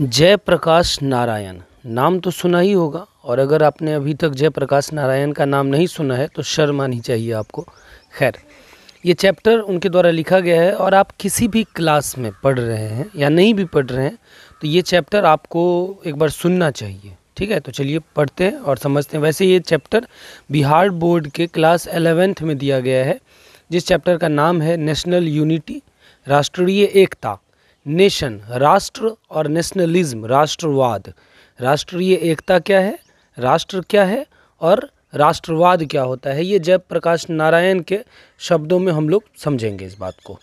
जयप्रकाश नारायण नाम तो सुना ही होगा और अगर आपने अभी तक जयप्रकाश नारायण का नाम नहीं सुना है तो शर्म आनी चाहिए आपको खैर ये चैप्टर उनके द्वारा लिखा गया है और आप किसी भी क्लास में पढ़ रहे हैं या नहीं भी पढ़ रहे हैं तो ये चैप्टर आपको एक बार सुनना चाहिए ठीक है तो चलिए पढ़ते हैं और समझते हैं वैसे ये चैप्टर बिहार बोर्ड के क्लास एलेवेंथ में दिया गया है जिस चैप्टर का नाम है नेशनल यूनिटी राष्ट्रीय एकता नेशन राष्ट्र और नेशनलिज्म राष्ट्रवाद राष्ट्रीय एकता क्या है राष्ट्र क्या है और राष्ट्रवाद क्या होता है ये जयप्रकाश नारायण के शब्दों में हम लोग समझेंगे इस बात को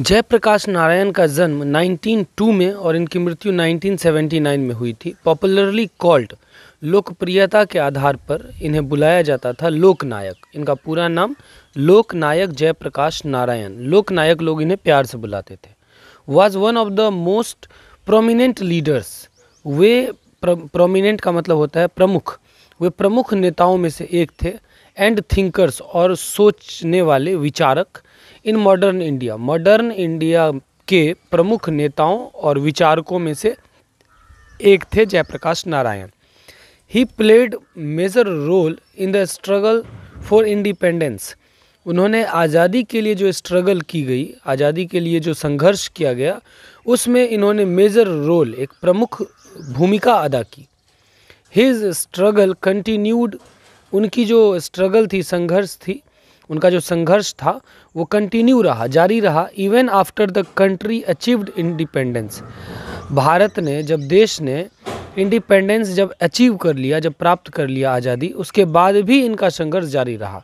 जयप्रकाश नारायण का जन्म 1902 में और इनकी मृत्यु 1979 में हुई थी पॉपुलरली कॉल्ड लोकप्रियता के आधार पर इन्हें बुलाया जाता था लोकनायक इनका पूरा नाम लोकनायक जयप्रकाश नारायण लोकनायक लोग इन्हें प्यार से बुलाते थे was one of the most prominent leaders वे प्रोमिनेंट का मतलब होता है प्रमुख वे प्रमुख नेताओं में से एक थे एंड थिंकर्स और सोचने वाले विचारक in modern India modern India के प्रमुख नेताओं और विचारकों में से एक थे Jayaprakash Narayan he played major role in the struggle for independence उन्होंने आज़ादी के लिए जो स्ट्रगल की गई आज़ादी के लिए जो संघर्ष किया गया उसमें इन्होंने मेजर रोल एक प्रमुख भूमिका अदा की हिज स्ट्रगल कंटिन्यूड उनकी जो स्ट्रगल थी संघर्ष थी उनका जो संघर्ष था वो कंटिन्यू रहा जारी रहा even after the country achieved independence Bharat ने जब देश ने इंडिपेंडेंस जब अचीव कर लिया जब प्राप्त कर लिया आज़ादी उसके बाद भी इनका संघर्ष जारी रहा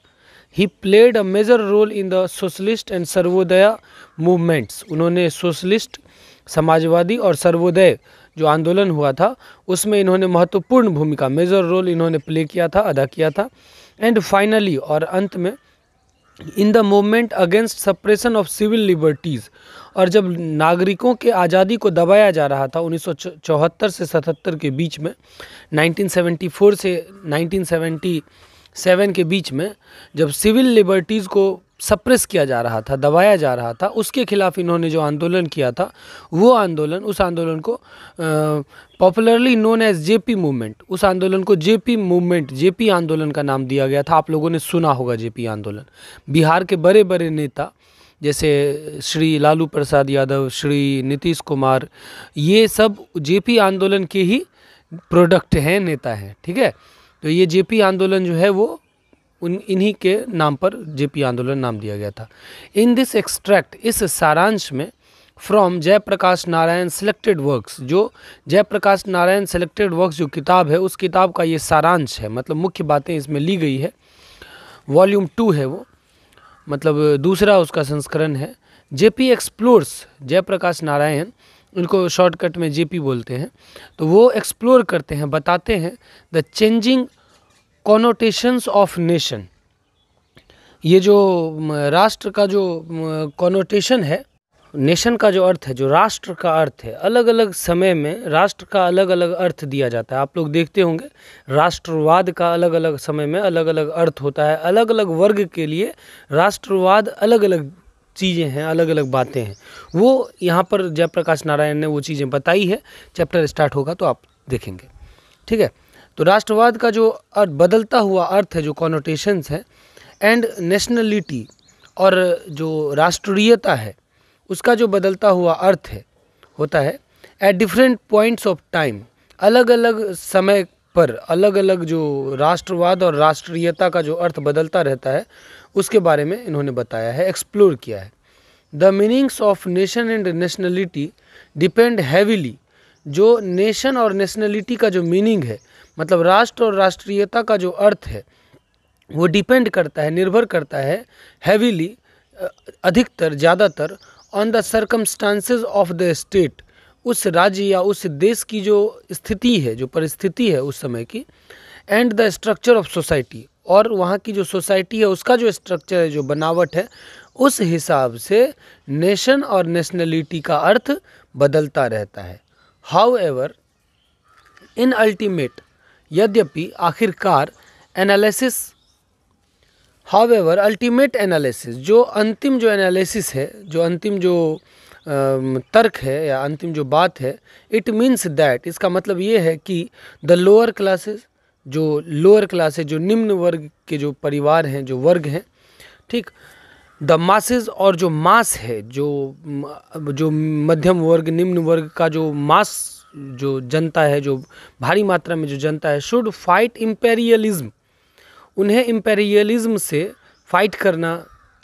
he played a major role in the socialist and Sarvodaya movements उन्होंने सोशलिस्ट समाजवादी और सर्वोदय जो आंदोलन हुआ था उसमें इन्होंने महत्वपूर्ण भूमिका मेजर रोल इन्होंने प्ले किया था अदा किया था एंड फाइनली और अंत में in the movement against suppression of civil liberties और जब नागरिकों के आज़ादी को दबाया जा रहा था 1974 से 77 के बीच में 1974 से 1970 सेवन के बीच में जब सिविल लिबर्टीज़ को सप्रेस किया जा रहा था दबाया जा रहा था उसके खिलाफ इन्होंने जो आंदोलन किया था वो आंदोलन उस आंदोलन को popularly known as JP movement उस आंदोलन को जेपी मूवमेंट जेपी आंदोलन का नाम दिया गया था आप लोगों ने सुना होगा जेपी आंदोलन बिहार के बड़े बड़े नेता जैसे श्री लालू प्रसाद यादव श्री नीतीश कुमार ये सब पी आंदोलन के ही प्रोडक्ट हैं नेता हैं ठीक है तो ये जेपी आंदोलन जो है वो उन इन्हीं के नाम पर जेपी आंदोलन नाम दिया गया था इन दिस एक्सट्रैक्ट इस सारांश में from Jayaprakash Narayan selected works जो जयप्रकाश नारायण सेलेक्टेड वर्क्स जो किताब है उस किताब का ये सारांश है मतलब मुख्य बातें इसमें ली गई है वॉल्यूम टू है वो मतलब दूसरा उसका संस्करण है जेपी एक्सप्लोर्स जयप्रकाश नारायण उनको शॉर्टकट में जेपी बोलते हैं तो वो एक्सप्लोर करते हैं बताते हैं the changing connotations of nation ये जो राष्ट्र का जो कॉनोटेशन है नेशन का जो अर्थ है जो राष्ट्र का अर्थ है अलग अलग समय में राष्ट्र का अलग अलग अर्थ दिया जाता है आप लोग देखते होंगे राष्ट्रवाद का अलग अलग समय में अलग अलग अर्थ होता है अलग अलग वर्ग के लिए राष्ट्रवाद अलग अलग चीज़ें हैं अलग अलग बातें हैं वो यहाँ पर जयप्रकाश नारायण ने वो चीज़ें बताई है चैप्टर स्टार्ट होगा तो आप देखेंगे ठीक है तो राष्ट्रवाद का जो अर्थ बदलता हुआ अर्थ है जो कॉनोटेशंस है एंड नेशनलिटी और जो राष्ट्रीयता है उसका जो बदलता हुआ अर्थ है होता है at different points of time अलग अलग समय पर अलग अलग जो राष्ट्रवाद और राष्ट्रीयता का जो अर्थ बदलता रहता है उसके बारे में इन्होंने बताया है एक्सप्लोर किया है the meanings of nation and nationality depend heavily जो नेशन और नेशनलिटी का जो मीनिंग है मतलब राष्ट्र और राष्ट्रीयता का जो अर्थ है वो डिपेंड करता है निर्भर करता है हैविली अधिकतर ज़्यादातर on the circumstances of the state उस राज्य या उस देश की जो स्थिति है जो परिस्थिति है उस समय की and the structure of society और वहाँ की जो सोसाइटी है उसका जो स्ट्रक्चर है जो बनावट है उस हिसाब से नेशन और नेशनलिटी का अर्थ बदलता रहता है हाउ एवर इन अल्टीमेट यद्यपि आखिरकार analysis however ultimate analysis जो अंतिम जो एनालिसिस है जो अंतिम जो तर्क है या अंतिम जो बात है इट मीन्स दैट इसका मतलब ये है कि द लोअर क्लासेस जो लोअर क्लास है जो निम्न वर्ग के जो परिवार हैं जो वर्ग हैं ठीक द मासेज और जो मास है जो जो मध्यम वर्ग निम्न वर्ग का जो मास जो जनता है जो भारी मात्रा में जो जनता है शुड फाइट इम्पेरियलिज्म उन्हें इम्पेरियलिज्म से फाइट करना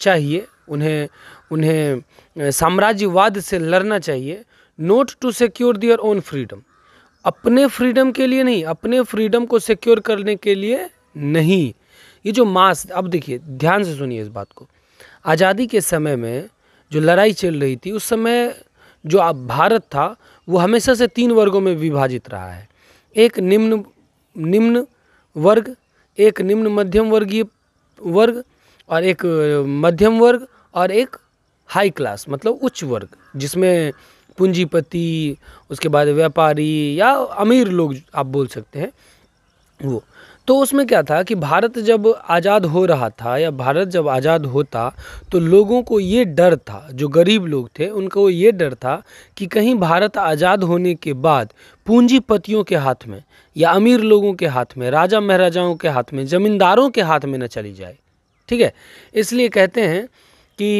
चाहिए उन्हें उन्हें साम्राज्यवाद से लड़ना चाहिए not to secure their own freedom अपने फ्रीडम के लिए नहीं अपने फ्रीडम को सिक्योर करने के लिए नहीं ये जो मास अब देखिए ध्यान से सुनिए इस बात को आज़ादी के समय में जो लड़ाई चल रही थी उस समय जो अब भारत था वो हमेशा से तीन वर्गों में विभाजित रहा है एक निम्न निम्न वर्ग एक निम्न मध्यम वर्गीय वर्ग और एक मध्यम वर्ग और एक हाई क्लास मतलब उच्च वर्ग जिसमें पूंजीपति उसके बाद व्यापारी या अमीर लोग आप बोल सकते हैं वो तो उसमें क्या था कि भारत जब आज़ाद हो रहा था या भारत जब आज़ाद होता तो लोगों को ये डर था जो गरीब लोग थे उनको ये डर था कि कहीं भारत आज़ाद होने के बाद पूंजीपतियों के हाथ में या अमीर लोगों के हाथ में राजा महाराजाओं के हाथ में ज़मींदारों के हाथ में न चली जाए ठीक है इसलिए कहते हैं कि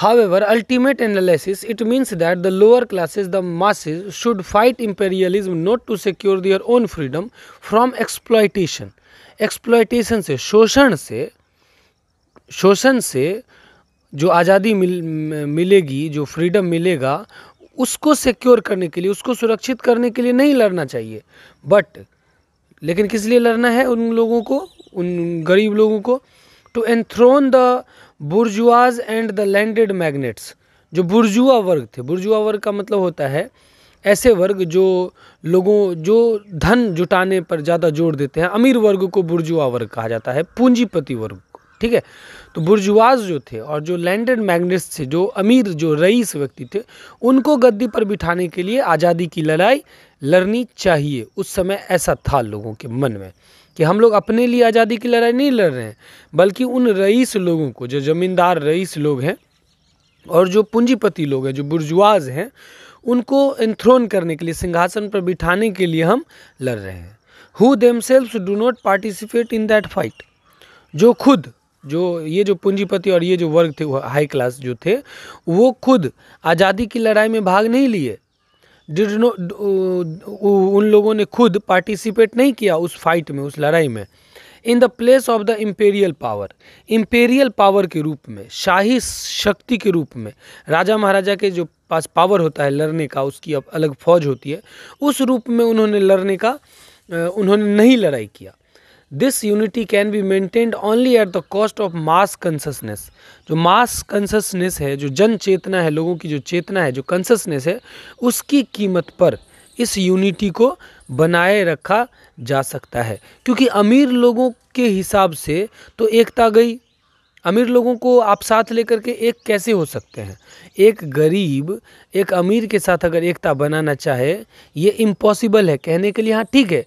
However, ultimate analysis, it means that the lower classes, the masses, should fight imperialism not to secure their own freedom from exploitation. Exploitation से शोषण से शोषण से जो आज़ादी मिल मिलेगी जो फ्रीडम मिलेगा उसको सिक्योर करने के लिए उसको सुरक्षित करने के लिए नहीं लड़ना चाहिए बट लेकिन किस लिए लड़ना है उन लोगों को उन गरीब लोगों को to enthrone the bourgeois and the landed magnates जो बुर्जुआ वर्ग थे बुर्जुआ वर्ग का मतलब होता है ऐसे वर्ग जो लोगों जो धन जुटाने पर ज़्यादा जोर देते हैं अमीर वर्ग को बुर्जुआ वर्ग कहा जाता है पूंजीपति वर्ग को ठीक है तो बुर्जुआज जो थे और जो लैंडेड मैग्नेट्स थे जो अमीर जो रईस व्यक्ति थे उनको गद्दी पर बिठाने के लिए आज़ादी की लड़ाई लड़नी चाहिए उस समय ऐसा था लोगों के मन में कि हम लोग अपने लिए आज़ादी की लड़ाई नहीं लड़ रहे हैं बल्कि उन रईस लोगों को जो ज़मींदार रईस लोग हैं और जो पूंजीपति लोग हैं जो बुर्जुआज हैं उनको इंथ्रोन करने के लिए सिंहासन पर बिठाने के लिए हम लड़ रहे हैं who themselves do not participate in that fight जो खुद जो ये जो पूंजीपति और ये जो वर्ग थे हाई क्लास जो थे वो खुद आज़ादी की लड़ाई में भाग नहीं लिए डिड नो उन लोगों ने खुद पार्टिसिपेट नहीं किया उस फाइट में उस लड़ाई में in the place of the imperial power imperial power के रूप में शाही शक्ति के रूप में राजा महाराजा के जो पास पावर होता है लड़ने का उसकी अलग फौज होती है उस रूप में उन्होंने लड़ने का उन्होंने नहीं लड़ाई किया this unity can be maintained only at the cost of mass consciousness जो मास कंसनेस है जो जन चेतना है लोगों की जो चेतना है जो कंससनेस है उसकी कीमत पर इस यूनिटी को बनाए रखा जा सकता है क्योंकि अमीर लोगों के हिसाब से तो एकता गई अमीर लोगों को आप साथ लेकर के एक कैसे हो सकते हैं एक गरीब एक अमीर के साथ अगर एकता बनाना चाहे ये इम्पॉसिबल है कहने के लिए हाँ ठीक है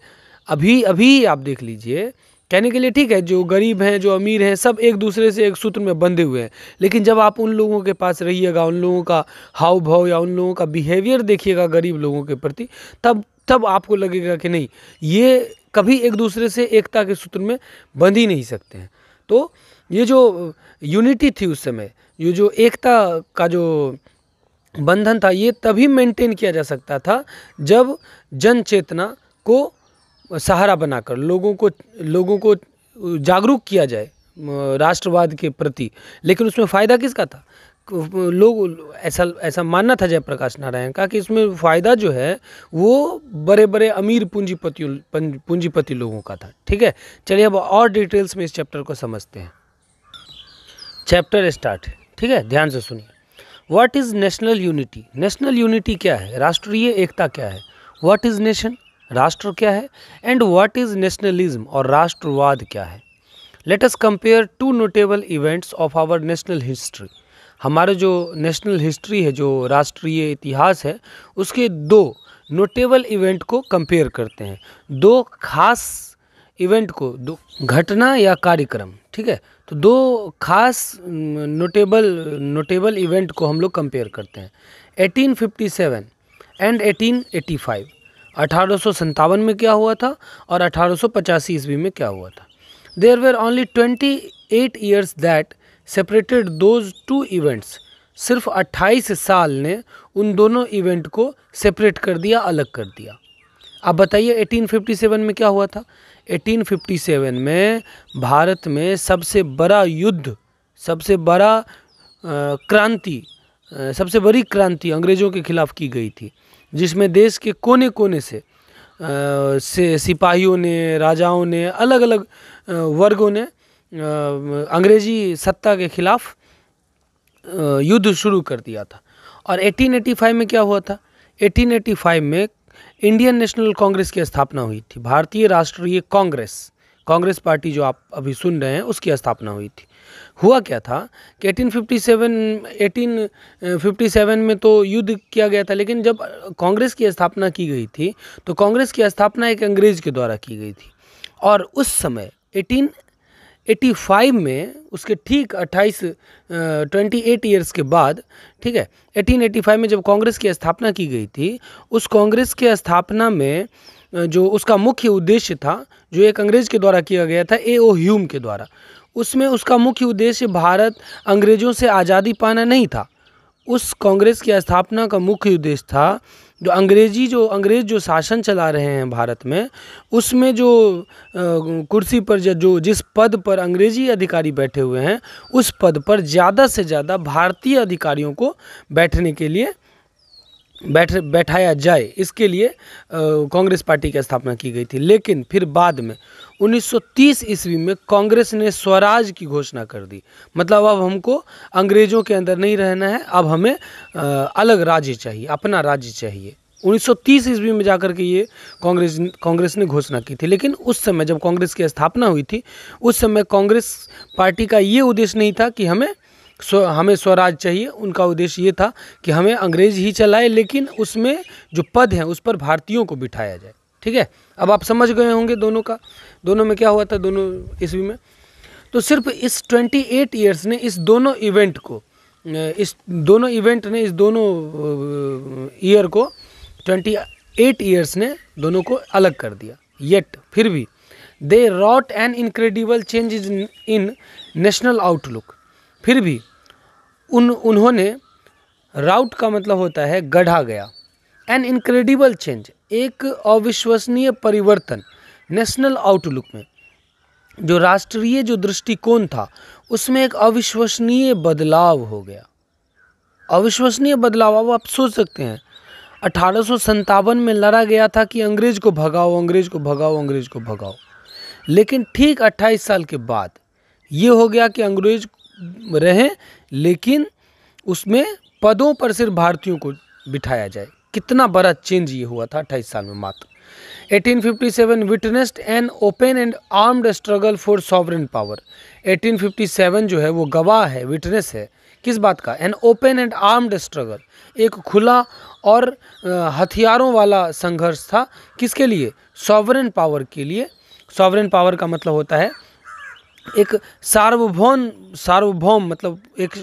अभी अभी आप देख लीजिए कहने के लिए ठीक है जो गरीब हैं जो अमीर हैं सब एक दूसरे से एक सूत्र में बंधे हुए हैं लेकिन जब आप उन लोगों के पास रहिएगा उन लोगों का हाव भाव या उन लोगों का बिहेवियर देखिएगा गरीब लोगों के प्रति तब तब आपको लगेगा कि नहीं ये कभी एक दूसरे से एकता के सूत्र में बंध ही नहीं सकते हैं तो ये जो यूनिटी थी उस समय ये जो एकता का जो बंधन था ये तभी मेंटेन किया जा सकता था जब जन चेतना को सहारा बनाकर लोगों को लोगों को जागरूक किया जाए राष्ट्रवाद के प्रति लेकिन उसमें फ़ायदा किसका था लोग ऐसा ऐसा मानना था जयप्रकाश नारायण का कि इसमें फ़ायदा जो है वो बड़े बड़े अमीर पूंजीपति पूंजीपति लोगों का था ठीक है चलिए अब और डिटेल्स में इस चैप्टर को समझते हैं चैप्टर स्टार्ट ठीक है ध्यान से सुनिए what is national unity national unity क्या है राष्ट्रीय एकता क्या है व्हाट इज़ नेशन राष्ट्र क्या है एंड व्हाट इज़ नेशनलिज्म और राष्ट्रवाद क्या है let us compare two notable events of our national history हमारे जो नेशनल हिस्ट्री है जो राष्ट्रीय इतिहास है उसके दो नोटेबल इवेंट को कंपेयर करते हैं दो खास इवेंट को दो घटना या कार्यक्रम ठीक है तो दो खास नोटेबल नोटेबल इवेंट को हम लोग कंपेयर करते हैं 1857 एंड 1885 अठारह में क्या हुआ था और अठारह ईस्वी में क्या हुआ था there were only twenty eight years that separated those two events सिर्फ 28 साल ने उन दोनों इवेंट को सेपरेट कर दिया अलग कर दिया आप बताइए 1857 में क्या हुआ था 1857 में भारत में सबसे बड़ा युद्ध सबसे बड़ा क्रांति सबसे बड़ी क्रांति अंग्रेज़ों के खिलाफ की गई थी जिसमें देश के कोने कोने से से सिपाहियों ने राजाओं ने अलग अलग वर्गों ने अंग्रेजी सत्ता के खिलाफ युद्ध शुरू कर दिया था और 1885 में क्या हुआ था 1885 में इंडियन नेशनल कांग्रेस की स्थापना हुई थी भारतीय राष्ट्रीय कांग्रेस कांग्रेस पार्टी जो आप अभी सुन रहे हैं उसकी स्थापना हुई थी हुआ क्या था कि 1857 1857 में तो युद्ध किया गया था लेकिन जब कांग्रेस की स्थापना की गई थी तो कांग्रेस की स्थापना एक अंग्रेज़ के द्वारा की गई थी और उस समय 1885 में उसके ठीक 28 28 ईयर्स के बाद ठीक है 1885 में जब कांग्रेस की स्थापना की गई थी उस कांग्रेस की स्थापना में जो उसका मुख्य उद्देश्य था जो एक अंग्रेज़ के द्वारा किया गया था ए ओ ह्यूम के द्वारा उसमें उसका मुख्य उद्देश्य भारत अंग्रेज़ों से आज़ादी पाना नहीं था उस कांग्रेस की स्थापना का मुख्य उद्देश्य था जो अंग्रेजी जो अंग्रेज़ जो शासन चला रहे हैं भारत में उसमें जो कुर्सी पर जो जिस पद पर अंग्रेजी अधिकारी बैठे हुए हैं उस पद पर ज़्यादा से ज़्यादा भारतीय अधिकारियों को बैठने के लिए बैठ बैठाया जाए इसके लिए कांग्रेस पार्टी की स्थापना की गई थी लेकिन फिर बाद में 1930 ईस्वी में कांग्रेस ने स्वराज की घोषणा कर दी मतलब अब हमको अंग्रेजों के अंदर नहीं रहना है अब हमें अलग राज्य चाहिए अपना राज्य चाहिए 1930 ईस्वी में जाकर के ये कांग्रेस कांग्रेस ने घोषणा की थी लेकिन उस समय जब कांग्रेस की स्थापना हुई थी उस समय कांग्रेस पार्टी का ये उद्देश्य नहीं था कि हमें स्व हमें स्वराज चाहिए उनका उद्देश्य ये था कि हमें अंग्रेज ही चलाए लेकिन उसमें जो पद हैं उस पर भारतीयों को बिठाया जाए ठीक है अब आप समझ गए होंगे दोनों का दोनों में क्या हुआ था दोनों ईस्वी में तो सिर्फ इस 28 ईयर्स ने इस दोनों इवेंट को इस दोनों इवेंट ने इस दोनों ईयर को 28 ईयर्स ने दोनों को अलग कर दिया येट फिर भी they wrought an incredible change in national outlook फिर भी उन उन्होंने राउट का मतलब होता है गढ़ा गया एन इनक्रेडिबल चेंज एक अविश्वसनीय परिवर्तन नेशनल आउटलुक में जो राष्ट्रीय जो दृष्टिकोण था उसमें एक अविश्वसनीय बदलाव हो गया अविश्वसनीय बदलाव अब आप सोच सकते हैं अठारह में लड़ा गया था कि अंग्रेज को भगाओ अंग्रेज को भगाओ अंग्रेज को भगाओ लेकिन ठीक 28 साल के बाद ये हो गया कि अंग्रेज रहें लेकिन उसमें पदों पर सिर्फ भारतीयों को बिठाया जाए कितना बड़ा चेंज ये हुआ था अट्ठाईस साल में मात्र 1857 witnessed an open and armed struggle for sovereign power 1857 जो है वो गवाह है विटनेस है किस बात का an open and armed struggle एक खुला और हथियारों वाला संघर्ष था किसके लिए सॉवरन पावर के लिए सॉवरन पावर का मतलब होता है एक सार्वभौम सार्वभौम मतलब एक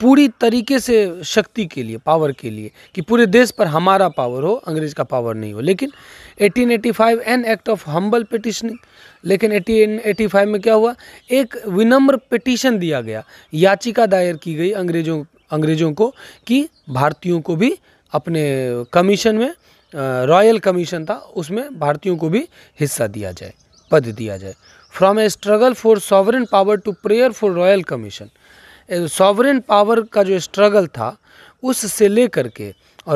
पूरी तरीके से शक्ति के लिए पावर के लिए कि पूरे देश पर हमारा पावर हो अंग्रेज का पावर नहीं हो लेकिन 1885 an act of humble petitioning लेकिन 1885 में क्या हुआ एक विनम्र पिटिशन दिया गया याचिका दायर की गई अंग्रेजों अंग्रेजों को कि भारतीयों को भी अपने कमीशन में रॉयल कमीशन था उसमें भारतीयों को भी हिस्सा दिया जाए पद दिया जाए from a struggle for sovereign power to prayer for royal commission sovereign power का जो स्ट्रगल था उससे लेकर के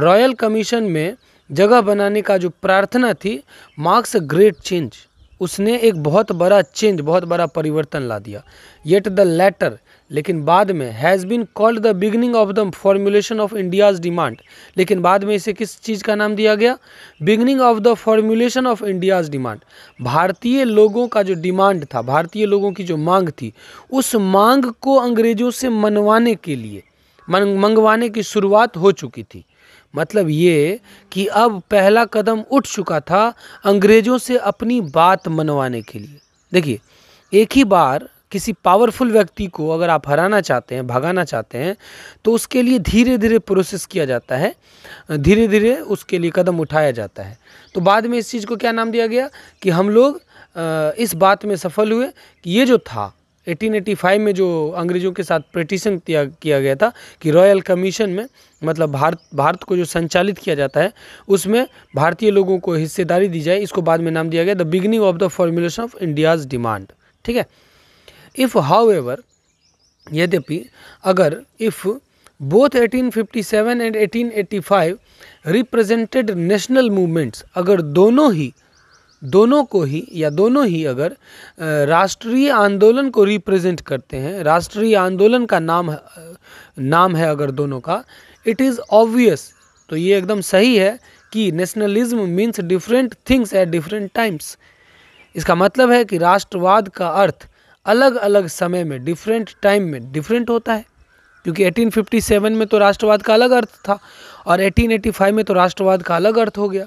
रॉयल कमीशन में जगह बनाने का जो प्रार्थना थी मार्क्स ग्रेट चेंज उसने एक बहुत बड़ा चेंज बहुत बड़ा परिवर्तन ला दिया येट द लेटर लेकिन बाद में has been called the beginning of the formulation of India's demand लेकिन बाद में इसे किस चीज़ का नाम दिया गया beginning of the formulation of India's demand भारतीय लोगों का जो डिमांड था भारतीय लोगों की जो मांग थी उस मांग को अंग्रेज़ों से मनवाने के लिए मंगवाने की शुरुआत हो चुकी थी मतलब ये कि अब पहला कदम उठ चुका था अंग्रेज़ों से अपनी बात मनवाने के लिए देखिए एक ही बार किसी पावरफुल व्यक्ति को अगर आप हराना चाहते हैं भगाना चाहते हैं तो उसके लिए धीरे धीरे प्रोसेस किया जाता है धीरे धीरे उसके लिए कदम उठाया जाता है तो बाद में इस चीज़ को क्या नाम दिया गया कि हम लोग इस बात में सफल हुए कि ये जो था 1885 में जो अंग्रेज़ों के साथ पटिशन किया गया था कि रॉयल कमीशन में मतलब भारत भारत को जो संचालित किया जाता है उसमें भारतीय लोगों को हिस्सेदारी दी जाए इसको बाद में नाम दिया गया the beginning of the formulation of India's demand ठीक है इफ़ हाउ एवर यद्यपि अगर if both 1857 and 1885 represented national movements अगर दोनों ही दोनों को ही या दोनों ही अगर राष्ट्रीय आंदोलन को रिप्रेजेंट करते हैं राष्ट्रीय आंदोलन का नाम नाम है अगर दोनों का इट इज़ ऑब्वियस तो ये एकदम सही है कि nationalism means different things at different times इसका मतलब है कि राष्ट्रवाद का अर्थ अलग अलग समय में डिफरेंट टाइम में डिफरेंट होता है क्योंकि 1857 में तो राष्ट्रवाद का अलग अर्थ था और 1885 में तो राष्ट्रवाद का अलग अर्थ हो गया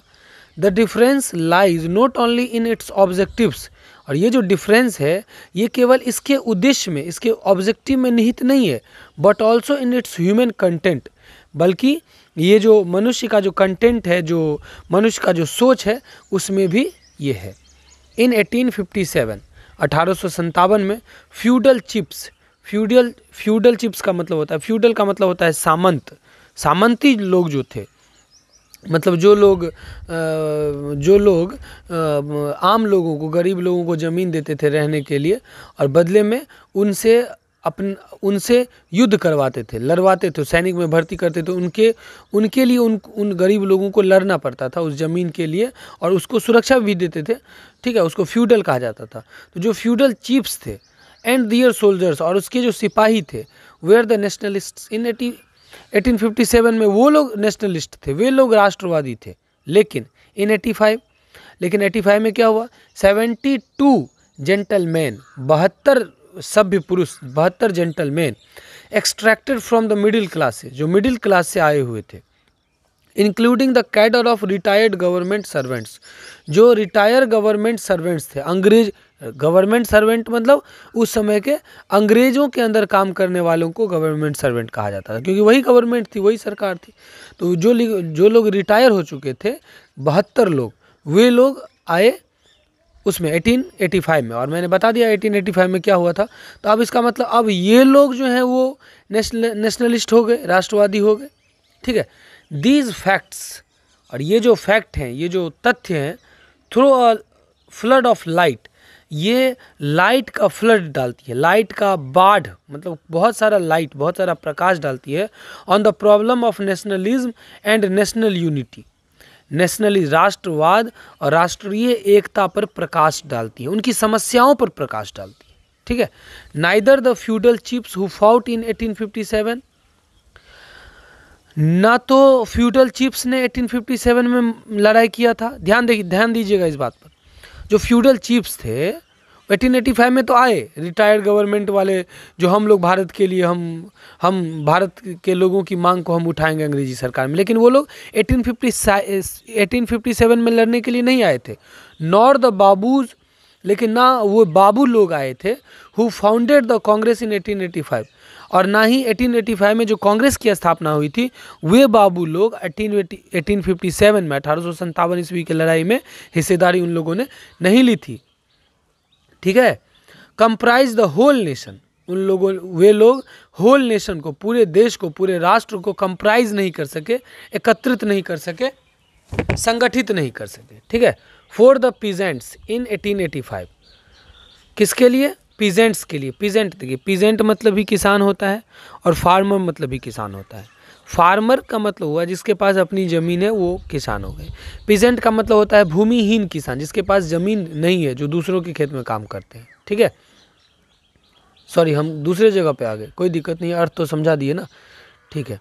the difference lies not only in its objectives और ये जो डिफरेंस है ये केवल इसके उद्देश्य में इसके ऑब्जेक्टिव में निहित नहीं है but also in its human content बल्कि ये जो मनुष्य का जो कंटेंट है जो मनुष्य का जो सोच है उसमें भी ये है इन 1857 अठारह में feudal chiefs feudal feudal chiefs का मतलब होता है फ्यूडल का मतलब होता है सामंत सामंती लोग जो थे मतलब जो लोग जो लोग आम लोगों को गरीब लोगों को ज़मीन देते थे रहने के लिए और बदले में उनसे अपन उनसे युद्ध करवाते थे लड़वाते थे सैनिक में भर्ती करते थे उनके उनके लिए उन उन गरीब लोगों को लड़ना पड़ता था उस ज़मीन के लिए और उसको सुरक्षा भी देते थे ठीक है उसको फ्यूडल कहा जाता था तो जो फ्यूडल चीफ्स थे एंड दियर सोल्जर्स और उसके जो सिपाही थे वे are the nationalist in eighty 1857 में वो लोग नेशनलिस्ट थे वे लोग राष्ट्रवादी थे लेकिन इन 85 लेकिन 85 में क्या हुआ 72 जेंटलमैन बहत्तर सभ्य पुरुष बहत्तर gentleman extracted from the middle से जो मिडिल क्लास से आए हुए थे including the cadre of retired government servants जो रिटायर्ड गवर्नमेंट सर्वेंट्स थे अंग्रेज गवर्नमेंट सर्वेंट मतलब उस समय के अंग्रेज़ों के अंदर काम करने वालों को गवर्नमेंट सर्वेंट कहा जाता था क्योंकि वही गवर्नमेंट थी वही सरकार थी तो जो जो लोग रिटायर हो चुके थे बहत्तर लोग वे लोग आए उसमें 1885 में और मैंने बता दिया 1885 में क्या हुआ था तो अब इसका मतलब अब ये लोग जो हैं वो नेशनल नेशनलिस्ट हो गए राष्ट्रवादी हो गए ठीक है दीज फैक्ट्स और ये जो फैक्ट हैं ये जो तथ्य हैं through a flood of light ये लाइट का फ्लड डालती है लाइट का बाढ़ मतलब बहुत सारा लाइट बहुत सारा प्रकाश डालती है on the problem of nationalism and national unity nationalism राष्ट्रवाद और राष्ट्रीय एकता पर प्रकाश डालती है उनकी समस्याओं पर प्रकाश डालती है ठीक है neither the feudal chiefs who fought in 1857 ना तो फ्यूडल चिप्स ने 1857 में लड़ाई किया था ध्यान देखिए ध्यान दीजिएगा इस बात पर जो फ्यूडल चीफ्स थे 1885 में तो आए रिटायर्ड गवर्नमेंट वाले जो हम लोग भारत के लिए हम हम भारत के लोगों की मांग को हम उठाएंगे अंग्रेजी सरकार में लेकिन वो लोग फिफ्टी 1857 में लड़ने के लिए नहीं आए थे नॉर द बाबूज लेकिन ना वो बाबू लोग आए थे who founded the Congress in 1885 और ना ही 1885 में जो कांग्रेस की स्थापना हुई थी वे बाबू लोग 1857 में अठारह सौ ईस्वी की लड़ाई में हिस्सेदारी उन लोगों ने नहीं ली थी ठीक है कंप्राइज द होल नेशन उन लोगों वे लोग होल नेशन को पूरे देश को पूरे राष्ट्र को कंप्राइज नहीं कर सके एकत्रित नहीं कर सके संगठित नहीं कर सके ठीक है फॉर द पीजेंट्स इन 1885 किसके लिए पीजेंट्स के लिए पीजेंट देखिए पीजेंट मतलब भी किसान होता है और फार्मर मतलब भी किसान होता है फार्मर का मतलब हुआ जिसके पास अपनी ज़मीन है वो किसान हो गए पीजेंट का मतलब होता है भूमिहीन किसान जिसके पास ज़मीन नहीं है जो दूसरों के खेत में काम करते हैं ठीक है सॉरी हम दूसरे जगह पे आ गए कोई दिक्कत नहीं अर्थ तो समझा दिए ना ठीक है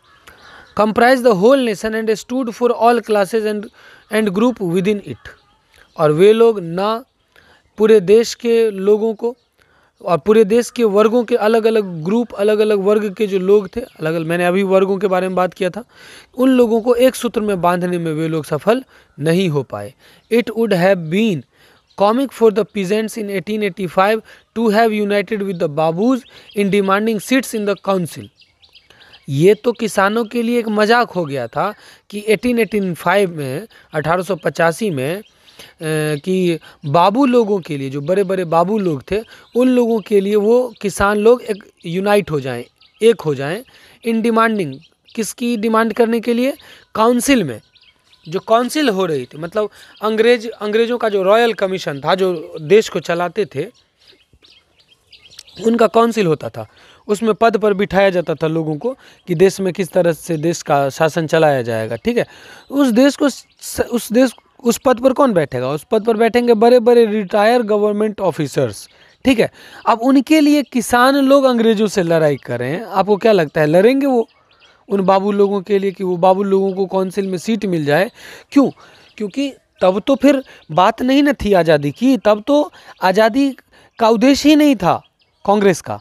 comprise the whole nation and stood for all classes and and group within it और वे लोग ना पूरे देश के लोगों को और पूरे देश के वर्गों के अलग अलग ग्रुप अलग अलग वर्ग के जो लोग थे अलग अलग मैंने अभी वर्गों के बारे में बात किया था उन लोगों को एक सूत्र में बांधने में वे लोग सफल नहीं हो पाए it would have been comic for the peasants in 1885 to have united with the babus in demanding seats in the council ये तो किसानों के लिए एक मजाक हो गया था कि एटीन में अठारह में कि बाबू लोगों के लिए जो बड़े बड़े बाबू लोग थे उन लोगों के लिए वो किसान लोग एक यूनाइट हो जाएं एक हो जाएं इन डिमांडिंग किसकी डिमांड करने के लिए काउंसिल में जो काउंसिल हो रही थी मतलब अंग्रेज अंग्रेज़ों का जो रॉयल कमीशन था जो देश को चलाते थे उनका काउंसिल होता था उसमें पद पर बिठाया जाता था लोगों को कि देश में किस तरह से देश का शासन चलाया जाएगा ठीक है उस देश को उस देश उस पद पर कौन बैठेगा उस पद पर बैठेंगे बड़े बड़े रिटायर गवर्नमेंट ऑफिसर्स ठीक है अब उनके लिए किसान लोग अंग्रेज़ों से लड़ाई करें आपको क्या लगता है लड़ेंगे वो उन बाबू लोगों के लिए कि वो बाबू लोगों को काउंसिल में सीट मिल जाए क्यों क्योंकि तब तो फिर बात नहीं न थी आज़ादी की तब तो आज़ादी का उद्देश्य ही नहीं था कांग्रेस का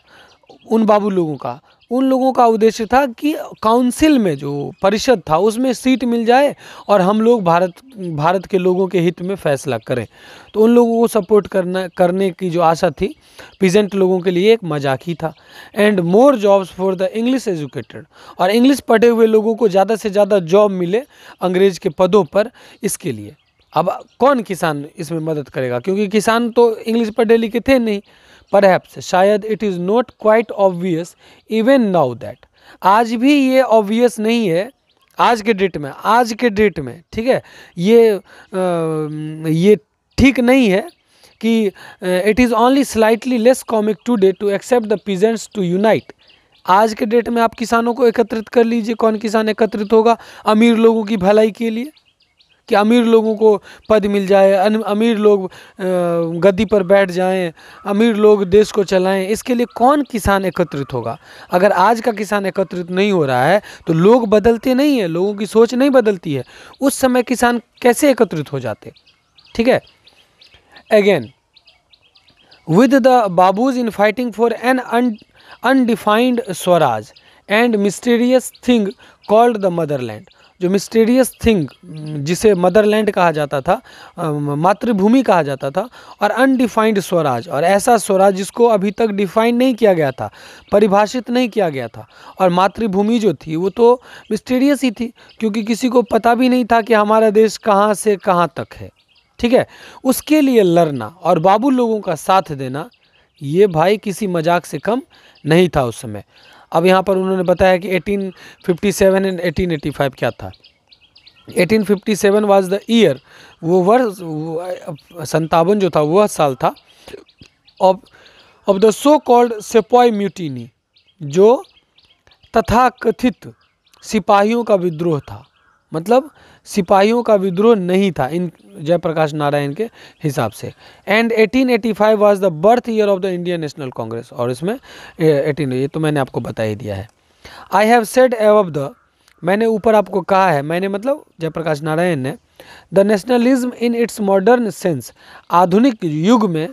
उन बाबू लोगों का उन लोगों का उद्देश्य था कि काउंसिल में जो परिषद था उसमें सीट मिल जाए और हम लोग भारत भारत के लोगों के हित में फैसला करें तो उन लोगों को सपोर्ट करना करने की जो आशा थी प्रजेंट लोगों के लिए एक मजाक ही था and more jobs for the English educated और इंग्लिश पढ़े हुए लोगों को ज़्यादा से ज़्यादा जॉब मिले अंग्रेज के पदों पर इसके लिए अब कौन किसान इसमें मदद करेगा क्योंकि किसान तो इंग्लिश पढ़े लिखे थे नहीं पर शायद it is not quite obvious even now that आज भी ये ऑब्वियस नहीं है आज के डेट में आज के डेट में ठीक है ये आ, ये ठीक नहीं है कि it is only slightly less comic day to expect the peasants to unite आज के डेट में आप किसानों को एकत्रित कर लीजिए कौन किसान एकत्रित होगा अमीर लोगों की भलाई के लिए कि अमीर लोगों को पद मिल जाए अमीर लोग गद्दी पर बैठ जाएं, अमीर लोग देश को चलाएं इसके लिए कौन किसान एकत्रित होगा अगर आज का किसान एकत्रित नहीं हो रहा है तो लोग बदलते नहीं हैं लोगों की सोच नहीं बदलती है उस समय किसान कैसे एकत्रित हो जाते ठीक है again with the babus in fighting for an undefined swaraj and mysterious thing called the motherland जो मिस्टीरियस थिंग जिसे मदरलैंड कहा जाता था मातृभूमि कहा जाता था और अनडिफाइंड स्वराज और ऐसा स्वराज जिसको अभी तक डिफाइन नहीं किया गया था परिभाषित नहीं किया गया था और मातृभूमि जो थी वो तो मिस्टीरियस ही थी क्योंकि किसी को पता भी नहीं था कि हमारा देश कहाँ से कहाँ तक है ठीक है उसके लिए लड़ना और बाबू लोगों का साथ देना ये भाई किसी मजाक से कम नहीं था उस समय अब यहाँ पर उन्होंने बताया कि 1857 एंड 1885 क्या था 1857 वाज द ईयर वो वर्ष संतावन जो था वह साल था of of the so called sepoy mutiny जो तथाकथित सिपाहियों का विद्रोह था मतलब सिपाहियों का विद्रोह नहीं था इन जयप्रकाश नारायण के हिसाब से and 1885 was the birth year of the Indian National Congress और इसमें एटीन ये तो मैंने आपको बता ही दिया है I have said above मैंने ऊपर आपको कहा है मैंने मतलब जयप्रकाश नारायण ने the nationalism in its modern sense आधुनिक युग में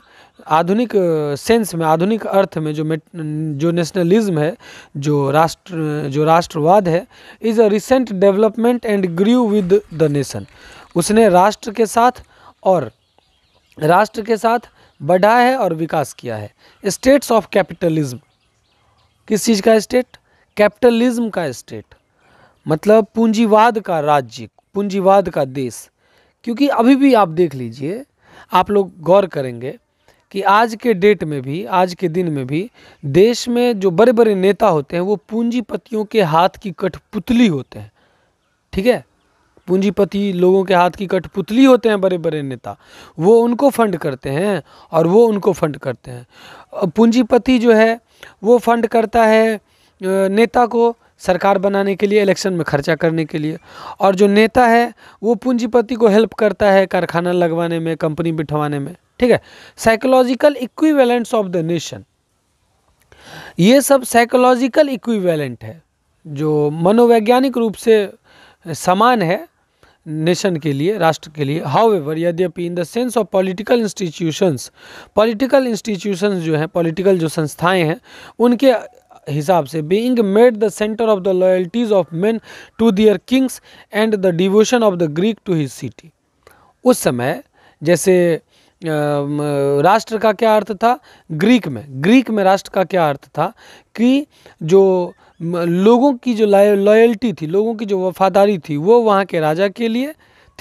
आधुनिक सेंस में आधुनिक अर्थ में जो जो नेशनलिज्म है जो राष्ट्र जो राष्ट्रवाद है is a recent development and grew with the nation उसने राष्ट्र के साथ और राष्ट्र के साथ बढ़ा है और विकास किया है स्टेट्स ऑफ कैपिटलिज्म किस चीज़ का स्टेट कैपिटलिज्म का स्टेट मतलब पूंजीवाद का राज्य पूंजीवाद का देश क्योंकि अभी भी आप देख लीजिए आप लोग गौर करेंगे कि आज के डेट में भी आज के दिन में भी देश में जो बड़े बड़े नेता होते हैं वो पूंजीपतियों के हाथ की कठपुतली होते हैं ठीक है पूंजीपति लोगों के हाथ की कठपुतली होते हैं बड़े बड़े नेता वो उनको फंड करते हैं और वो उनको फंड करते हैं पूंजीपति जो है वो फंड करता है नेता को सरकार बनाने के लिए इलेक्शन में खर्चा करने के लिए और जो नेता है वो पूंजीपति को हेल्प करता है कारखाना लगवाने में कंपनी बिठवाने में ठीक है psychological equivalents of the nation ये सब साइकोलॉजिकल इक्विवेलेंट है जो मनोवैज्ञानिक रूप से समान है नेशन के लिए राष्ट्र के लिए हाउ एवर यद्यपि in the sense of political institutions political institutions जो हैं पॉलिटिकल जो संस्थाएं हैं उनके हिसाब से being made the centre of the loyalties of men to their kings and the devotion of the Greek to his city उस समय जैसे राष्ट्र का क्या अर्थ था ग्रीक में ग्रीक में राष्ट्र का क्या अर्थ था कि जो लोगों की जो लॉयल्टी थी लोगों की जो वफादारी थी वो वहाँ के राजा के लिए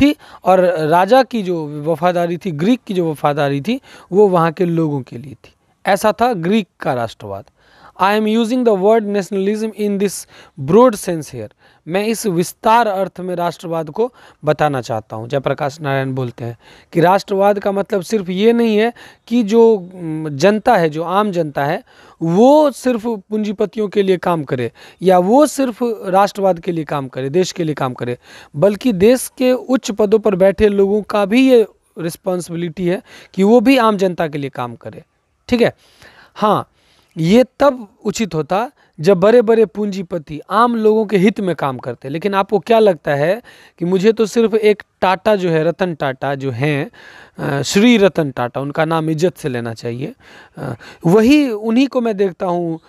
थी और राजा की जो वफादारी थी ग्रीक की जो वफादारी थी वो वहाँ के लोगों के लिए थी ऐसा था ग्रीक का राष्ट्रवाद I am using the word nationalism in this broad sense here मैं इस विस्तार अर्थ में राष्ट्रवाद को बताना चाहता हूँ जयप्रकाश नारायण बोलते हैं कि राष्ट्रवाद का मतलब सिर्फ ये नहीं है कि जो जनता है जो आम जनता है वो सिर्फ पूंजीपतियों के लिए काम करे या वो सिर्फ राष्ट्रवाद के लिए काम करे देश के लिए काम करे बल्कि देश के उच्च पदों पर बैठे लोगों का भी ये रिस्पॉन्सिबिलिटी है कि वो भी आम जनता के लिए काम करे ठीक है हाँ ये तब उचित होता जब बड़े बड़े पूंजीपति आम लोगों के हित में काम करते लेकिन आपको क्या लगता है कि मुझे तो सिर्फ एक टाटा जो है रतन टाटा जो हैं श्री रतन टाटा उनका नाम इज्जत से लेना चाहिए वही उन्हीं को मैं देखता हूँ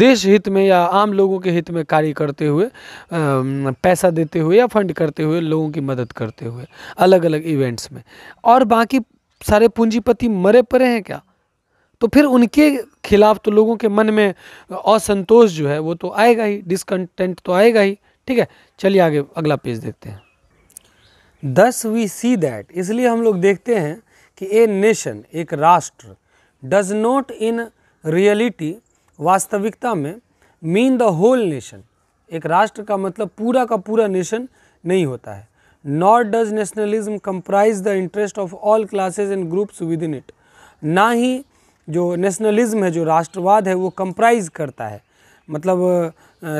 देश हित में या आम लोगों के हित में कार्य करते हुए पैसा देते हुए या फंड करते हुए लोगों की मदद करते हुए अलग अलग इवेंट्स में और बाकी सारे पूंजीपति मरे पड़े हैं क्या तो फिर उनके खिलाफ तो लोगों के मन में असंतोष जो है वो तो आएगा ही डिसकंटेंट तो आएगा ही ठीक है चलिए आगे अगला पेज देखते हैं दस वी सी दैट इसलिए हम लोग देखते हैं कि ए नेशन एक राष्ट्र डज नॉट इन रियलिटी वास्तविकता में मीन द होल नेशन एक राष्ट्र का मतलब पूरा का पूरा नेशन नहीं होता है not does nationalism comprise the interest of all classes and groups within it ना ही जो नेशनलिज्म है जो राष्ट्रवाद है वो कंप्राइज करता है मतलब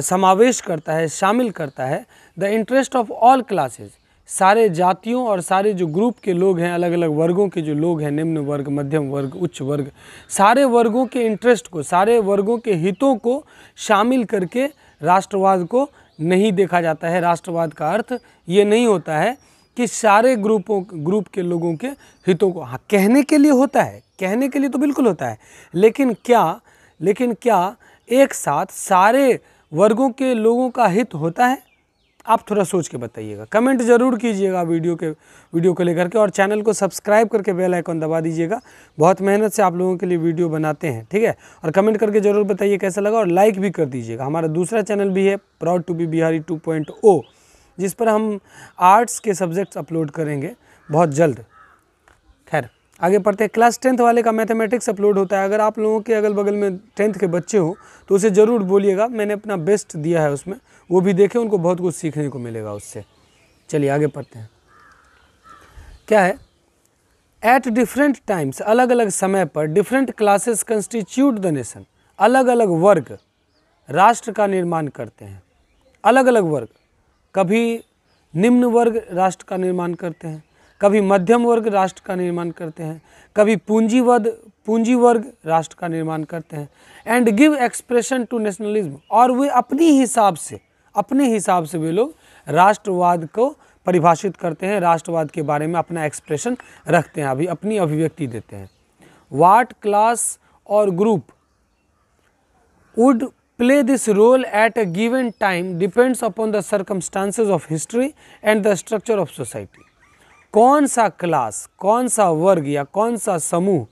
समावेश करता है शामिल करता है the interest of all classes सारे जातियों और सारे जो ग्रुप के लोग हैं अलग अलग वर्गों के जो लोग हैं निम्न वर्ग मध्यम वर्ग उच्च वर्ग सारे वर्गों के इंटरेस्ट को सारे वर्गों के हितों को शामिल करके राष्ट्रवाद को नहीं देखा जाता है राष्ट्रवाद का अर्थ ये नहीं होता है कि सारे ग्रुपों ग्रुप के लोगों के हितों को हाँ कहने के लिए होता है कहने के लिए तो बिल्कुल होता है लेकिन क्या लेकिन क्या एक साथ सारे वर्गों के लोगों का हित होता है आप थोड़ा सोच के बताइएगा कमेंट ज़रूर कीजिएगा वीडियो के वीडियो को लेकर के और चैनल को सब्सक्राइब करके बेल आइकॉन दबा दीजिएगा बहुत मेहनत से आप लोगों के लिए वीडियो बनाते हैं ठीक है और कमेंट करके ज़रूर बताइए कैसा लगा और लाइक भी कर दीजिएगा हमारा दूसरा चैनल भी है proud to be Bihari two जिस पर हम आर्ट्स के सब्जेक्ट्स अपलोड करेंगे बहुत जल्द खैर आगे पढ़ते हैं क्लास टेंथ वाले का मैथमेटिक्स अपलोड होता है अगर आप लोगों के अगल बगल में टेंथ के बच्चे हो तो उसे ज़रूर बोलिएगा मैंने अपना बेस्ट दिया है उसमें वो भी देखें उनको बहुत कुछ सीखने को मिलेगा उससे चलिए आगे पढ़ते हैं क्या है एट डिफरेंट टाइम्स अलग अलग समय पर different classes constitute the nation अलग अलग वर्ग राष्ट्र का निर्माण करते हैं अलग अलग वर्ग कभी निम्न वर्ग राष्ट्र का निर्माण करते हैं कभी मध्यम वर्ग राष्ट्र का निर्माण करते हैं कभी पूंजीवाद पूंजी वर्ग राष्ट्र का निर्माण करते हैं and give expression to nationalism और वे अपनी हिसाब से अपने हिसाब से वे लोग राष्ट्रवाद को परिभाषित करते हैं राष्ट्रवाद के बारे में अपना एक्सप्रेशन रखते हैं अभी अपनी अभिव्यक्ति देते हैं वाट क्लास और group would play this role at a given time depends upon the circumstances of history and the structure of society. कौन सा क्लास कौन सा वर्ग या कौन सा समूह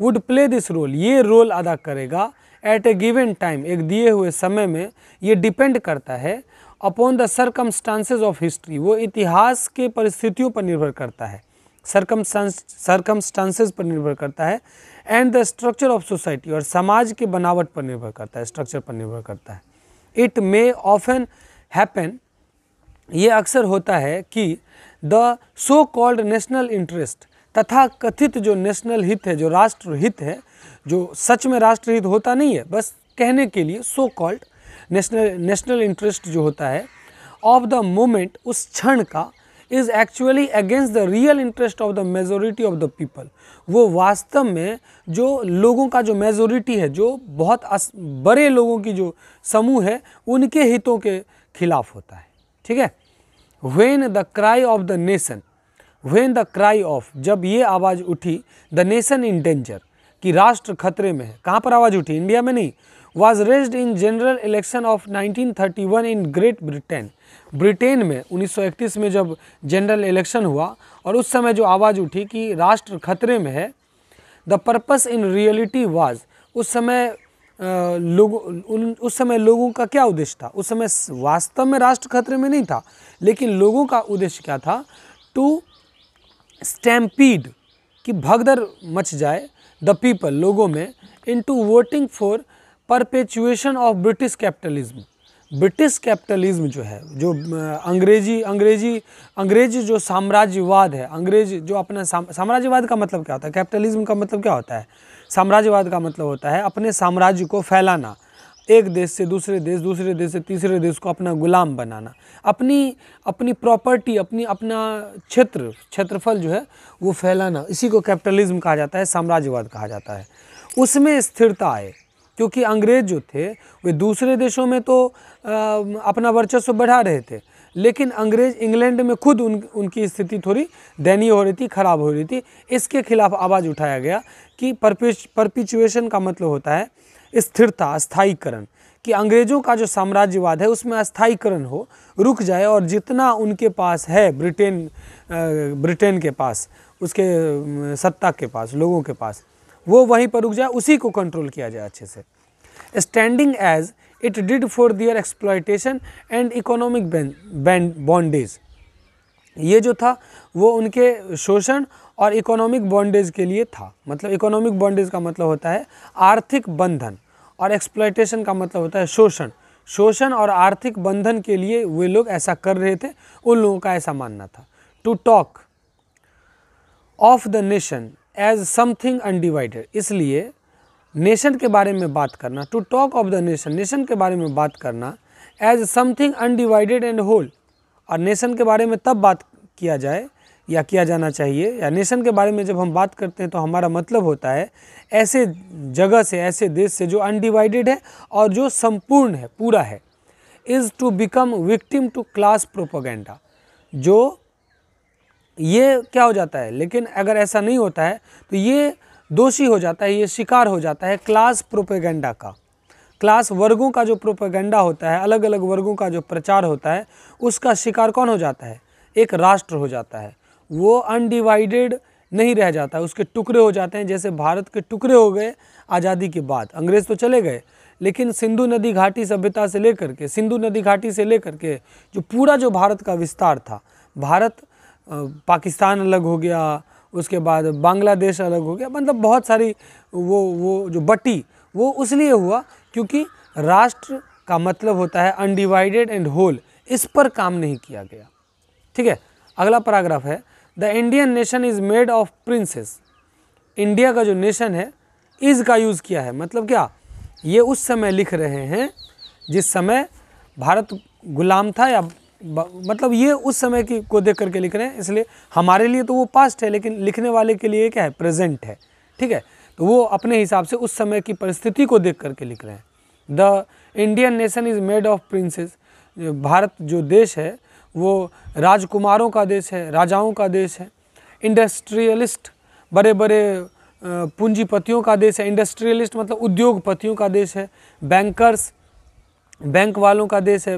वुड प्ले दिस रोल ये रोल अदा करेगा एट ए गिवन टाइम एक दिए हुए समय में ये डिपेंड करता है upon the circumstances of history वो इतिहास के परिस्थितियों पर निर्भर करता है सर्कमस्टांसेस पर निर्भर करता है and the structure of society और समाज के बनावट पर निर्भर करता है स्ट्रक्चर पर निर्भर करता है इट मे ऑफन हैपन ये अक्सर होता है कि the so called national interest तथा कथित जो नेशनल हित है जो राष्ट्रहित है जो सच में राष्ट्रहित होता नहीं है बस कहने के लिए so called national national interest जो होता है ऑफ द मोमेंट उस क्षण का is actually against the real interest of the majority of the people वो वास्तव में जो लोगों का जो मेजोरिटी है जो बहुत बड़े लोगों की जो समूह है उनके हितों के खिलाफ होता है ठीक है when the cry of the nation when the cry of जब ये आवाज़ उठी द नेशन इन डेंजर कि राष्ट्र खतरे में है कहाँ पर आवाज़ उठी इंडिया में नहीं was raised in general election of 1931 in Great Britain Britain में 1931 में जब जनरल इलेक्शन हुआ और उस समय जो आवाज़ उठी कि राष्ट्र खतरे में है the purpose in reality was उस समय लोग उस समय लोगों का क्या उद्देश्य था उस समय वास्तव में राष्ट्र खतरे में नहीं था लेकिन लोगों का उद्देश्य क्या था टू स्टैम्पीड कि भगदर मच जाए द पीपल लोगों में into voting for perpetuation of British capitalism British capitalism जो है जो अंग्रेजी अंग्रेजी अंग्रेज जो साम्राज्यवाद है अंग्रेज जो अपना साम, साम्राज्यवाद का मतलब क्या होता है कैपिटलिज्म का मतलब क्या होता है साम्राज्यवाद का मतलब होता है अपने साम्राज्य को फैलाना एक देश से दूसरे देश दूसरे देश से तीसरे देश को अपना गुलाम बनाना अपनी अपनी प्रॉपर्टी अपनी अपना क्षेत्र क्षेत्रफल जो है वो फैलाना इसी को कैपिटलिज्म कहा जाता है साम्राज्यवाद कहा जाता है उसमें स्थिरता आए क्योंकि अंग्रेज जो थे वे दूसरे देशों में तो अपना वर्चस्व बढ़ा रहे थे लेकिन अंग्रेज इंग्लैंड में खुद उन उनकी स्थिति थोड़ी दयनीय हो रही थी ख़राब हो रही थी इसके खिलाफ आवाज़ उठाया गया कि परपिचुएशन का मतलब होता है स्थिरता अस्थायीकरण कि अंग्रेज़ों का जो साम्राज्यवाद है उसमें अस्थायीकरण हो रुक जाए और जितना उनके पास है ब्रिटेन ब्रिटेन के पास उसके सत्ता के पास लोगों के पास वो वहीं पर रुक जाए उसी को कंट्रोल किया जाए अच्छे से standing as it did for their exploitation and economic bondage ये जो था वो उनके शोषण और इकोनॉमिक बॉन्डेज के लिए था मतलब इकोनॉमिक बॉन्डेज का मतलब होता है आर्थिक बंधन और एक्सप्लाइटेशन का मतलब होता है शोषण शोषण और आर्थिक बंधन के लिए वे लोग ऐसा कर रहे थे उन लोगों का ऐसा मानना था to talk of the nation as something undivided इसलिए नेशन के बारे में बात करना to talk of the nation nation के बारे में बात करना as something undivided and whole और नेशन के बारे में तब बात किया जाए या किया जाना चाहिए या नेशन के बारे में जब हम बात करते हैं तो हमारा मतलब होता है ऐसे जगह से ऐसे देश से जो अनडिवाइडेड है और जो संपूर्ण है पूरा है is to become victim to class propaganda जो ये क्या हो जाता है लेकिन अगर ऐसा नहीं होता है तो ये दोषी हो जाता है ये शिकार हो जाता है क्लास प्रोपेगेंडा का क्लास वर्गों का जो प्रोपेगेंडा होता है अलग अलग वर्गों का जो प्रचार होता है उसका शिकार कौन हो जाता है एक राष्ट्र हो जाता है वो अनडिवाइडेड नहीं रह जाता उसके टुकड़े हो जाते हैं जैसे भारत के टुकड़े हो गए आज़ादी के बाद अंग्रेज़ तो चले गए लेकिन सिंधु नदी घाटी सभ्यता से लेकर के सिंधु नदी घाटी से लेकर के जो पूरा जो भारत का विस्तार था भारत पाकिस्तान अलग हो गया उसके बाद बांग्लादेश अलग हो गया मतलब बहुत सारी वो वो जो बटी वो उस हुआ क्योंकि राष्ट्र का मतलब होता है अनडिवाइडेड एंड होल इस पर काम नहीं किया गया ठीक है अगला पैराग्राफ है the Indian nation is made of princes India का जो नेशन है इज़ का यूज़ किया है मतलब क्या ये उस समय लिख रहे हैं जिस समय भारत गुलाम था या मतलब ये उस समय की को देख करके लिख रहे हैं इसलिए हमारे लिए तो वो पास्ट है लेकिन लिखने वाले के लिए क्या है प्रेजेंट है ठीक है तो वो अपने हिसाब से उस समय की परिस्थिति को देख करके लिख रहे हैं the Indian nation is made of princes भारत जो देश है वो राजकुमारों का देश है राजाओं का देश है इंडस्ट्रियलिस्ट बड़े बड़े पूंजीपतियों का देश है इंडस्ट्रियलिस्ट मतलब उद्योगपतियों का देश है बैंकर्स बैंक वालों का देश है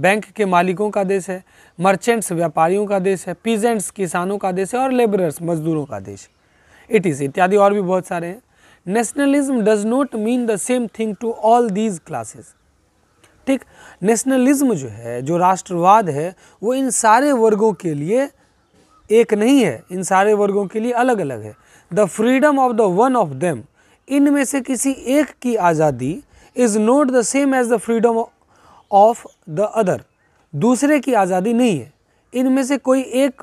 बैंक के मालिकों का देश है मर्चेंट्स व्यापारियों का देश है पीजेंट्स किसानों का देश है और लेबरर्स मजदूरों का देश इट इज़ इत्यादि और भी बहुत सारे हैं nationalism does not mean the same thing to all these classes ठीक नेशनलिज्म जो है जो राष्ट्रवाद है वो इन सारे वर्गों के लिए एक नहीं है इन सारे वर्गों के लिए अलग अलग है the freedom of the one of them इनमें से किसी एक की आज़ादी is not the same as the freedom of the other दूसरे की आज़ादी नहीं है इनमें से कोई एक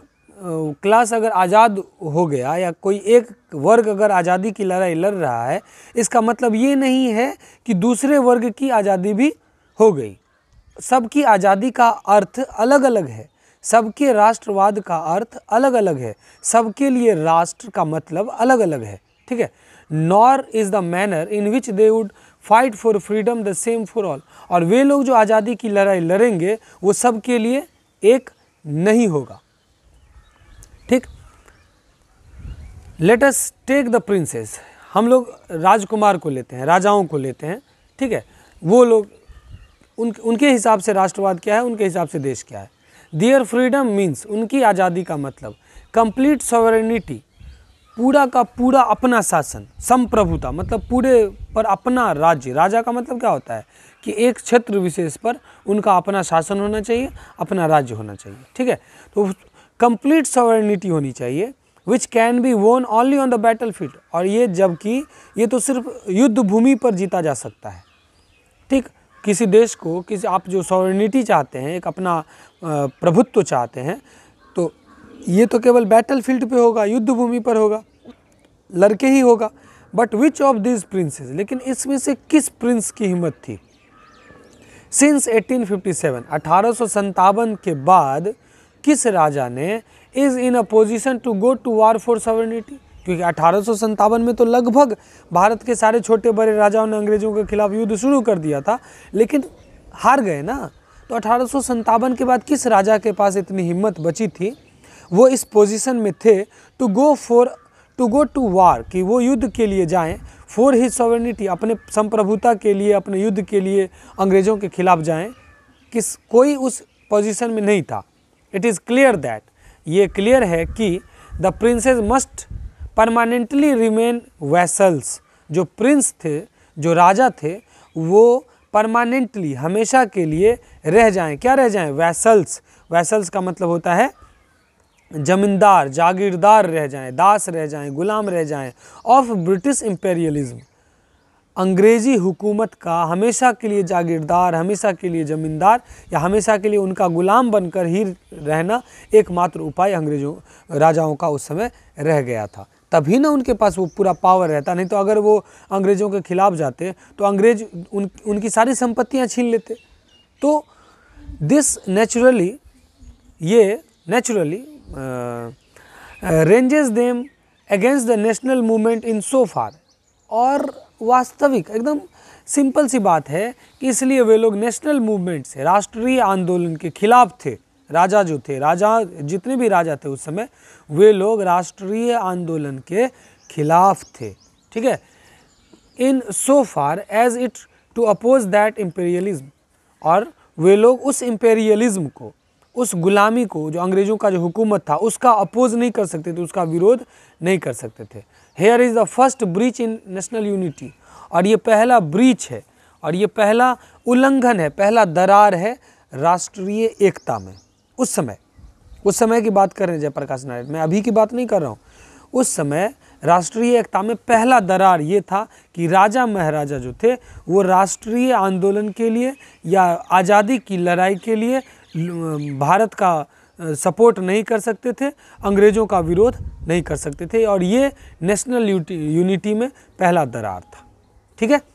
क्लास अगर आज़ाद हो गया या कोई एक वर्ग अगर आज़ादी की लड़ाई लड़ रहा है इसका मतलब ये नहीं है कि दूसरे वर्ग की आज़ादी भी हो गई सबकी आज़ादी का अर्थ अलग अलग है सबके राष्ट्रवाद का अर्थ अलग अलग है सबके लिए राष्ट्र का मतलब अलग अलग है ठीक है nor is the manner in which they would fight for freedom the same for all और वे लोग जो आज़ादी की लड़ाई लड़ेंगे वो सब के लिए एक नहीं होगा ठीक let us take the princes हम लोग राजकुमार को लेते हैं राजाओं को लेते हैं ठीक है वो लोग उन उनके हिसाब से राष्ट्रवाद क्या है उनके हिसाब से देश क्या है दियर फ्रीडम मीन्स उनकी आज़ादी का मतलब कंप्लीट सॉवरेनिटी पूरा का पूरा अपना शासन संप्रभुता मतलब पूरे पर अपना राज्य राजा का मतलब क्या होता है कि एक क्षेत्र विशेष पर उनका अपना शासन होना चाहिए अपना राज्य होना चाहिए ठीक है तो कंप्लीट सॉवरनिटी होनी चाहिए which can be won only on the battle field और ये जबकि ये तो सिर्फ युद्ध भूमि पर जीता जा सकता है ठीक किसी देश को किसी आप जो सॉवरनिटी चाहते हैं एक अपना प्रभुत्व चाहते हैं ये तो केवल बैटल फील्ड पर होगा युद्ध भूमि पर होगा लड़के ही होगा but which of this princes लेकिन इसमें से किस प्रिंस की हिम्मत थी सिंस 1857 अठारह के बाद किस राजा ने is in a position to go to war for sovereignty क्योंकि अठारह में तो लगभग भारत के सारे छोटे बड़े राजाओं ने अंग्रेज़ों के खिलाफ युद्ध शुरू कर दिया था लेकिन हार गए ना तो अठारह के बाद किस राजा के पास इतनी हिम्मत बची थी वो इस पोजीशन में थे to go for to go to war कि वो युद्ध के लिए जाएं फॉर हिज सॉवर्निटी अपने संप्रभुता के लिए अपने युद्ध के लिए अंग्रेज़ों के खिलाफ जाएं किस कोई उस पोजीशन में नहीं था इट इज़ क्लियर दैट ये क्लियर है कि the princes must permanently remain vassals जो प्रिंस थे जो राजा थे वो परमानेंटली हमेशा के लिए रह जाएं क्या रह जाएं वैसल्स वैसल्स का मतलब होता है जमींदार जागीरदार रह जाएं दास रह जाएं गुलाम रह जाएं ऑफ ब्रिटिश इम्पेरियलिज्म अंग्रेज़ी हुकूमत का हमेशा के लिए जागीरदार हमेशा के लिए ज़मींदार या हमेशा के लिए उनका ग़ुलाम बनकर ही रहना एकमात्र उपाय अंग्रेज़ों राजाओं का उस समय रह गया था तभी ना उनके पास वो पूरा पावर रहता नहीं तो अगर वो अंग्रेज़ों के खिलाफ जाते तो अंग्रेज उन उनकी सारी संपत्तियाँ छीन लेते तो दिस नेचुरली ये naturally ranges them against the national movement in so far और वास्तविक एकदम सिंपल सी बात है कि इसलिए वे लोग नेशनल मूवमेंट से राष्ट्रीय आंदोलन के खिलाफ थे राजा जो थे राजा जितने भी राजा थे उस समय वे लोग राष्ट्रीय आंदोलन के खिलाफ थे ठीक है in so far as it to oppose that imperialism और वे लोग उस इम्पेरियलिज्म को उस गुलामी को जो अंग्रेज़ों का जो हुकूमत था उसका अपोज नहीं कर सकते थे उसका विरोध नहीं कर सकते थे here is the first breach in national unity और ये पहला ब्रीच है और ये पहला उल्लंघन है पहला दरार है राष्ट्रीय एकता में उस समय उस समय की बात कर रहे हैं जयप्रकाश नारायण मैं अभी की बात नहीं कर रहा हूँ उस समय राष्ट्रीय एकता में पहला दरार ये था कि राजा महाराजा जो थे वो राष्ट्रीय आंदोलन के लिए या आज़ादी की लड़ाई के लिए भारत का सपोर्ट नहीं कर सकते थे अंग्रेज़ों का विरोध नहीं कर सकते थे और ये नेशनल यूनिटी में पहला दरार था ठीक है